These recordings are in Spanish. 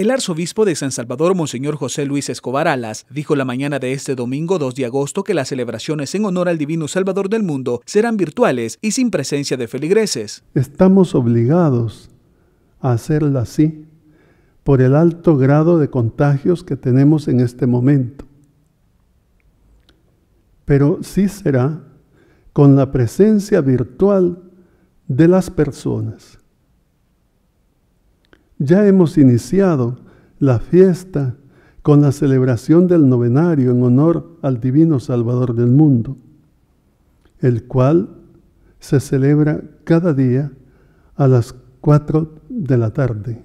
El arzobispo de San Salvador, Monseñor José Luis Escobar Alas, dijo la mañana de este domingo 2 de agosto que las celebraciones en honor al Divino Salvador del mundo serán virtuales y sin presencia de feligreses. Estamos obligados a hacerla así por el alto grado de contagios que tenemos en este momento. Pero sí será con la presencia virtual de las personas. Ya hemos iniciado la fiesta con la celebración del novenario en honor al Divino Salvador del mundo, el cual se celebra cada día a las 4 de la tarde.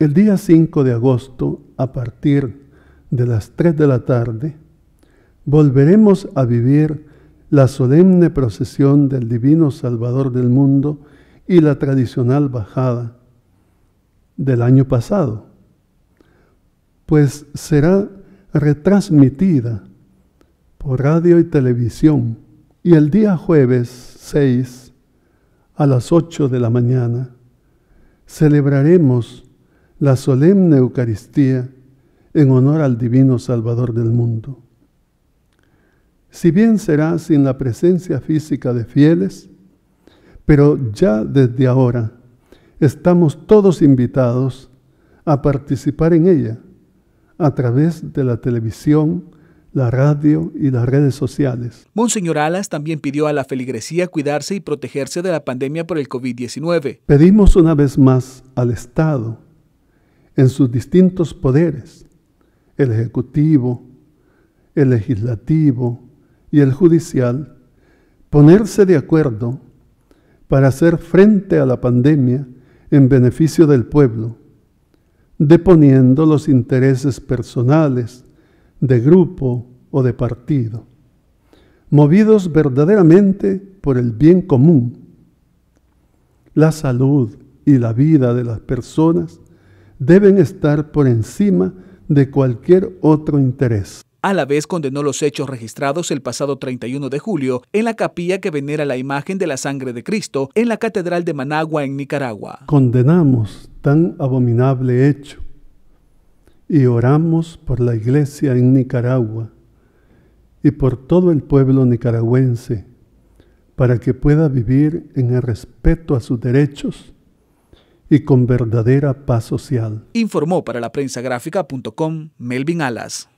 El día 5 de agosto, a partir de las 3 de la tarde, volveremos a vivir la solemne procesión del Divino Salvador del mundo y la tradicional bajada del año pasado, pues será retransmitida por radio y televisión y el día jueves 6 a las 8 de la mañana celebraremos la solemne Eucaristía en honor al Divino Salvador del mundo. Si bien será sin la presencia física de fieles, pero ya desde ahora estamos todos invitados a participar en ella a través de la televisión, la radio y las redes sociales. Monseñor Alas también pidió a la feligresía cuidarse y protegerse de la pandemia por el COVID-19. Pedimos una vez más al Estado, en sus distintos poderes, el Ejecutivo, el Legislativo y el Judicial, ponerse de acuerdo para hacer frente a la pandemia en beneficio del pueblo, deponiendo los intereses personales, de grupo o de partido, movidos verdaderamente por el bien común. La salud y la vida de las personas deben estar por encima de cualquier otro interés. A la vez condenó los hechos registrados el pasado 31 de julio en la capilla que venera la imagen de la sangre de Cristo en la Catedral de Managua en Nicaragua. Condenamos tan abominable hecho y oramos por la iglesia en Nicaragua y por todo el pueblo nicaragüense para que pueda vivir en el respeto a sus derechos y con verdadera paz social. Informó para la prensa gráfica.com Melvin Alas.